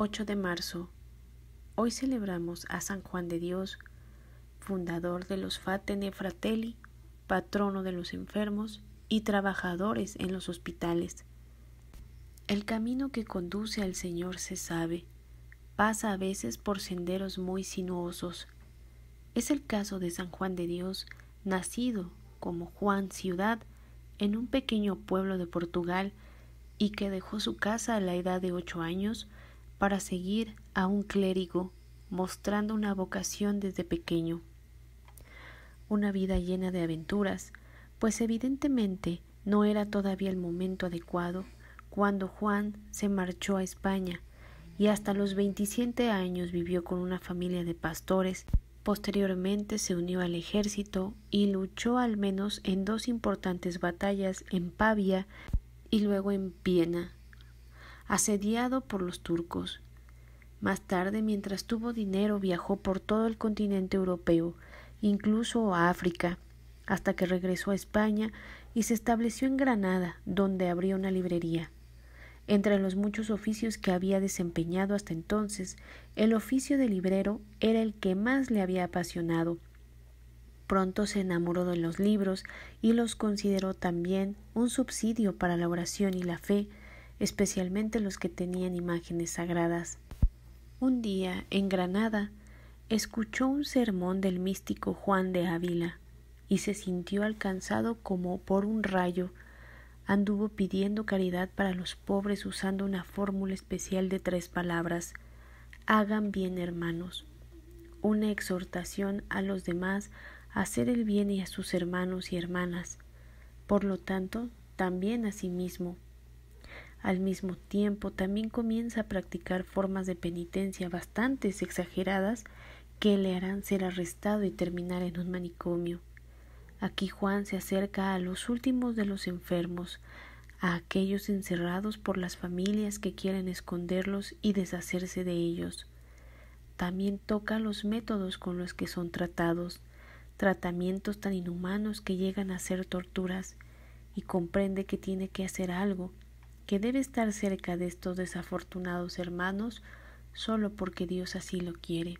8 de marzo. Hoy celebramos a San Juan de Dios, fundador de los Fatene Fratelli, patrono de los enfermos y trabajadores en los hospitales. El camino que conduce al Señor se sabe. Pasa a veces por senderos muy sinuosos. Es el caso de San Juan de Dios, nacido como Juan Ciudad en un pequeño pueblo de Portugal y que dejó su casa a la edad de ocho años para seguir a un clérigo mostrando una vocación desde pequeño. Una vida llena de aventuras, pues evidentemente no era todavía el momento adecuado cuando Juan se marchó a España y hasta los 27 años vivió con una familia de pastores. Posteriormente se unió al ejército y luchó al menos en dos importantes batallas en Pavia y luego en Viena, asediado por los turcos. Más tarde, mientras tuvo dinero, viajó por todo el continente europeo, incluso a África, hasta que regresó a España y se estableció en Granada, donde abrió una librería. Entre los muchos oficios que había desempeñado hasta entonces, el oficio de librero era el que más le había apasionado. Pronto se enamoró de los libros y los consideró también un subsidio para la oración y la fe, especialmente los que tenían imágenes sagradas. Un día, en Granada, escuchó un sermón del místico Juan de Ávila y se sintió alcanzado como por un rayo. Anduvo pidiendo caridad para los pobres usando una fórmula especial de tres palabras Hagan bien hermanos, una exhortación a los demás a hacer el bien y a sus hermanos y hermanas, por lo tanto, también a sí mismo. Al mismo tiempo, también comienza a practicar formas de penitencia bastantes exageradas que le harán ser arrestado y terminar en un manicomio. Aquí Juan se acerca a los últimos de los enfermos, a aquellos encerrados por las familias que quieren esconderlos y deshacerse de ellos. También toca los métodos con los que son tratados, tratamientos tan inhumanos que llegan a ser torturas, y comprende que tiene que hacer algo, que debe estar cerca de estos desafortunados hermanos solo porque Dios así lo quiere.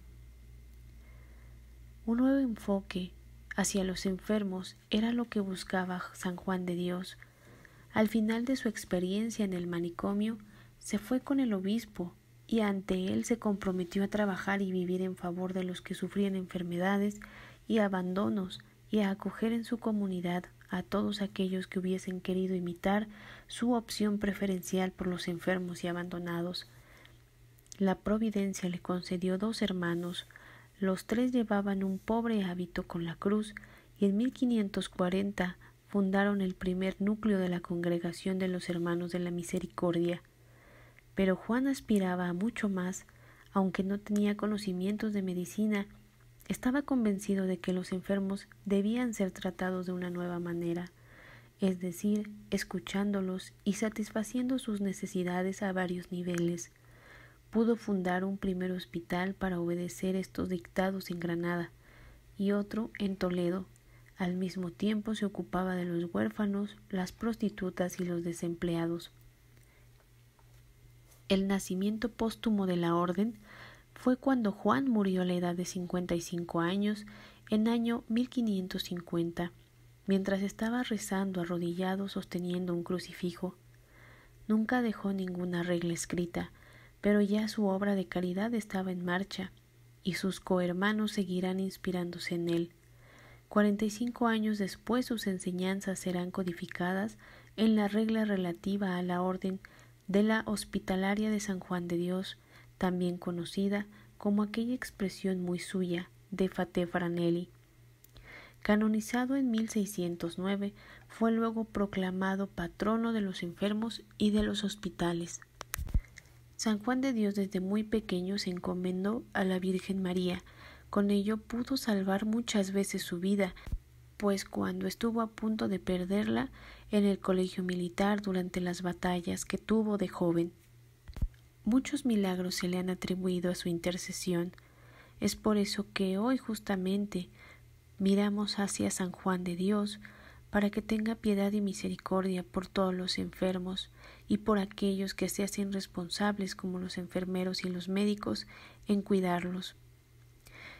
Un nuevo enfoque hacia los enfermos era lo que buscaba San Juan de Dios. Al final de su experiencia en el manicomio, se fue con el obispo y ante él se comprometió a trabajar y vivir en favor de los que sufrían enfermedades y abandonos y a acoger en su comunidad a todos aquellos que hubiesen querido imitar su opción preferencial por los enfermos y abandonados. La providencia le concedió dos hermanos, los tres llevaban un pobre hábito con la cruz y en 1540 fundaron el primer núcleo de la congregación de los hermanos de la misericordia. Pero Juan aspiraba a mucho más, aunque no tenía conocimientos de medicina, estaba convencido de que los enfermos debían ser tratados de una nueva manera, es decir, escuchándolos y satisfaciendo sus necesidades a varios niveles. Pudo fundar un primer hospital para obedecer estos dictados en Granada y otro en Toledo. Al mismo tiempo se ocupaba de los huérfanos, las prostitutas y los desempleados. El nacimiento póstumo de la orden fue cuando Juan murió a la edad de 55 años en año 1550, mientras estaba rezando arrodillado sosteniendo un crucifijo. Nunca dejó ninguna regla escrita, pero ya su obra de caridad estaba en marcha y sus cohermanos seguirán inspirándose en él. Cuarenta y cinco años después sus enseñanzas serán codificadas en la regla relativa a la orden de la Hospitalaria de San Juan de Dios, también conocida como aquella expresión muy suya de Fate Franelli. Canonizado en 1609, fue luego proclamado patrono de los enfermos y de los hospitales. San Juan de Dios desde muy pequeño se encomendó a la Virgen María. Con ello pudo salvar muchas veces su vida, pues cuando estuvo a punto de perderla en el colegio militar durante las batallas que tuvo de joven, Muchos milagros se le han atribuido a su intercesión. Es por eso que hoy justamente miramos hacia San Juan de Dios para que tenga piedad y misericordia por todos los enfermos y por aquellos que se hacen responsables como los enfermeros y los médicos en cuidarlos.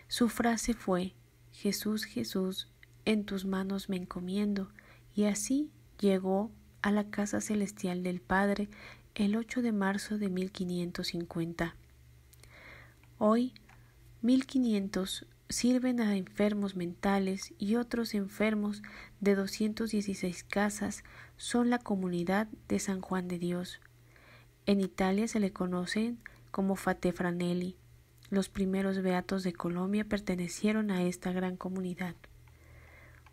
Su frase fue Jesús, Jesús, en tus manos me encomiendo, y así llegó a la casa celestial del Padre el 8 de marzo de 1550. Hoy, 1500 sirven a enfermos mentales y otros enfermos de 216 casas son la comunidad de San Juan de Dios. En Italia se le conocen como Fatefranelli. Los primeros beatos de Colombia pertenecieron a esta gran comunidad.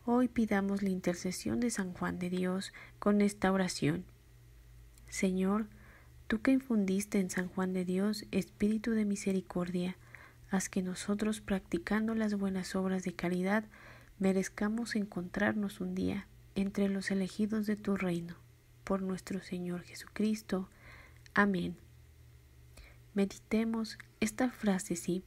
Hoy pidamos la intercesión de San Juan de Dios con esta oración. Señor, Tú que infundiste en San Juan de Dios espíritu de misericordia, haz que nosotros, practicando las buenas obras de caridad, merezcamos encontrarnos un día entre los elegidos de tu reino, por nuestro Señor Jesucristo. Amén. Meditemos esta frase sí